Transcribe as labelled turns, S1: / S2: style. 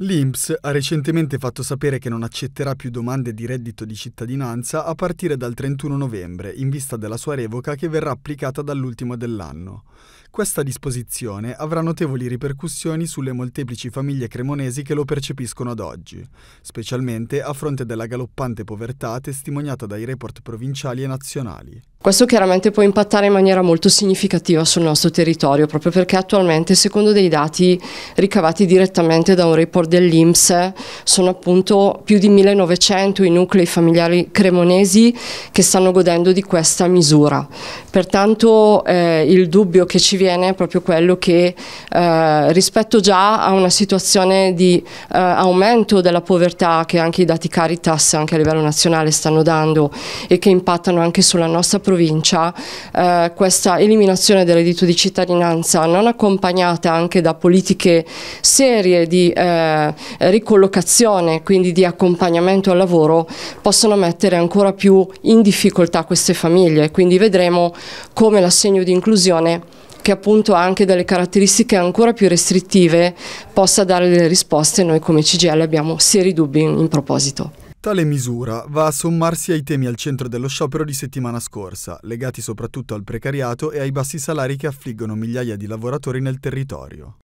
S1: L'INPS ha recentemente fatto sapere che non accetterà più domande di reddito di cittadinanza a partire dal 31 novembre, in vista della sua revoca che verrà applicata dall'ultimo dell'anno. Questa disposizione avrà notevoli ripercussioni sulle molteplici famiglie cremonesi che lo percepiscono ad oggi, specialmente a fronte della galoppante povertà testimoniata dai report provinciali e nazionali.
S2: Questo chiaramente può impattare in maniera molto significativa sul nostro territorio, proprio perché attualmente, secondo dei dati ricavati direttamente da un report dell'IMSS, sono appunto più di 1900 i nuclei familiari cremonesi che stanno godendo di questa misura. Pertanto eh, il dubbio che ci viene è proprio quello che eh, rispetto già a una situazione di eh, aumento della povertà che anche i dati Caritas anche a livello nazionale stanno dando e che impattano anche sulla nostra provincia, eh, questa eliminazione dell'edito di cittadinanza non accompagnata anche da politiche serie di eh, ricollocazione, quindi di accompagnamento al lavoro, possono mettere ancora più in difficoltà queste famiglie, quindi vedremo come l'assegno di inclusione che appunto anche dalle caratteristiche ancora più restrittive possa dare delle risposte. Noi come CGL abbiamo seri dubbi in, in proposito.
S1: Tale misura va a sommarsi ai temi al centro dello sciopero di settimana scorsa, legati soprattutto al precariato e ai bassi salari che affliggono migliaia di lavoratori nel territorio.